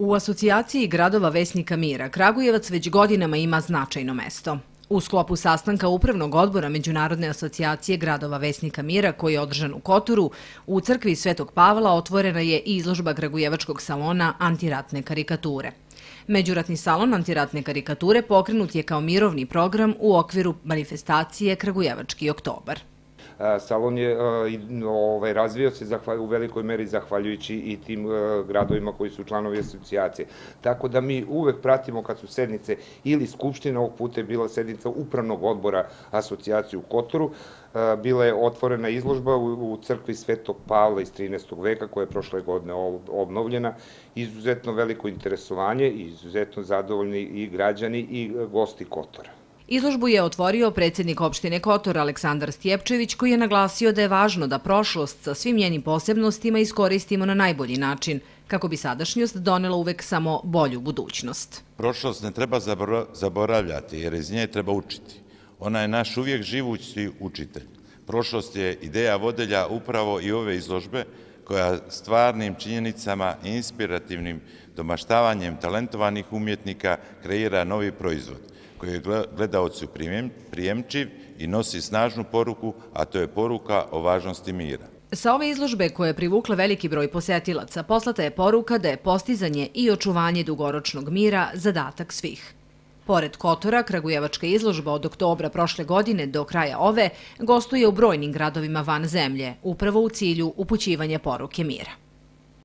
U asocijaciji gradova Vesnika Mira Kragujevac već godinama ima značajno mesto. U sklopu sastanka Upravnog odbora Međunarodne asocijacije gradova Vesnika Mira, koji je održan u Kotoru, u crkvi Svetog Pavla otvorena je izložba Kragujevačkog salona antiratne karikature. Međuratni salon antiratne karikature pokrenut je kao mirovni program u okviru manifestacije Kragujevački oktobar. E, salon je e, ovaj, razvio se u velikoj meri zahvaljujući i tim e, gradovima koji su članovi asocijacije. Tako da mi uvek pratimo kad su sednice ili Skupština ovog puta je bila sednica upravnog odbora asocijacije u Kotoru, Bila je otvorena izložba u crkvi Svetog Pavla iz 13. veka koja je prošle godine obnovljena. Izuzetno veliko interesovanje i izuzetno zadovoljni i građani i gosti Kotora. Izložbu je otvorio predsjednik opštine Kotor Aleksandar Stjepčević koji je naglasio da je važno da prošlost sa svim njenim posebnostima iskoristimo na najbolji način kako bi sadašnjost donela uvek samo bolju budućnost. Prošlost ne treba zaboravljati jer iz nje treba učiti. Ona je naš uvijek živući učitelj. Prošlost je ideja vodelja upravo i ove izložbe koja stvarnim činjenicama i inspirativnim domaštavanjem talentovanih umjetnika kreira novi proizvod – koji je gledalci prijemčiv i nosi snažnu poruku, a to je poruka o važnosti mira. Sa ove izložbe koje je privukla veliki broj posjetilaca, poslata je poruka da je postizanje i očuvanje dugoročnog mira zadatak svih. Pored Kotora, Kragujevačka izložba od oktobra prošle godine do kraja ove gostuje u brojnim gradovima van zemlje, upravo u cilju upućivanja poruke mira.